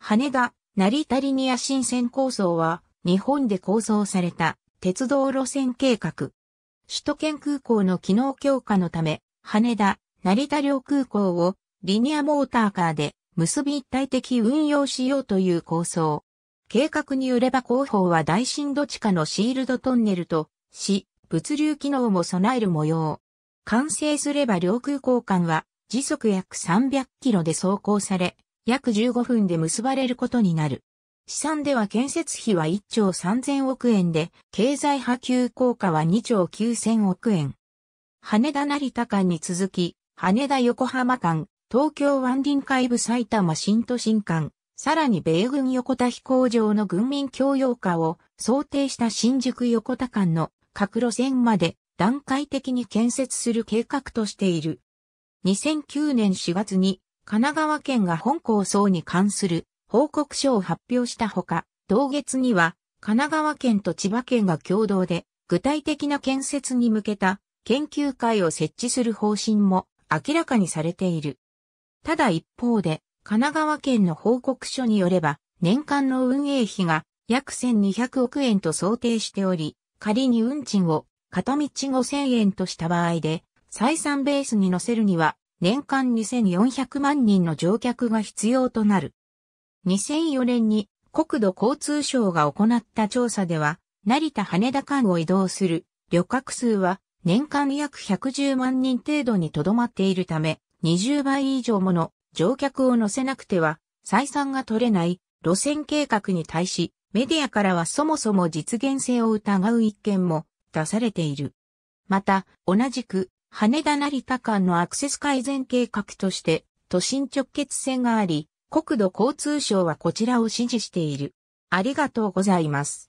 羽田、成田リニア新線構想は、日本で構想された鉄道路線計画。首都圏空港の機能強化のため、羽田、成田両空港をリニアモーターカーで結び一体的運用しようという構想。計画によれば広報は大深度地下のシールドトンネルとし、物流機能も備える模様。完成すれば両空港間は時速約300キロで走行され、約15分で結ばれることになる。試算では建設費は1兆3000億円で、経済波及効果は2兆9000億円。羽田成田間に続き、羽田横浜間、東京湾臨海部埼玉新都心間、さらに米軍横田飛行場の軍民共用化を想定した新宿横田間の各路線まで段階的に建設する計画としている。2009年4月に神奈川県が本構想に関する報告書を発表したほか、同月には神奈川県と千葉県が共同で具体的な建設に向けた研究会を設置する方針も明らかにされている。ただ一方で、神奈川県の報告書によれば、年間の運営費が約1200億円と想定しており、仮に運賃を片道5000円とした場合で、採算ベースに乗せるには年間2400万人の乗客が必要となる。2004年に国土交通省が行った調査では、成田羽田間を移動する旅客数は年間約110万人程度にとどまっているため、20倍以上もの乗客を乗せなくては採算が取れない路線計画に対し、メディアからはそもそも実現性を疑う一見も出されている。また、同じく羽田成田間のアクセス改善計画として、都心直結線があり、国土交通省はこちらを支持している。ありがとうございます。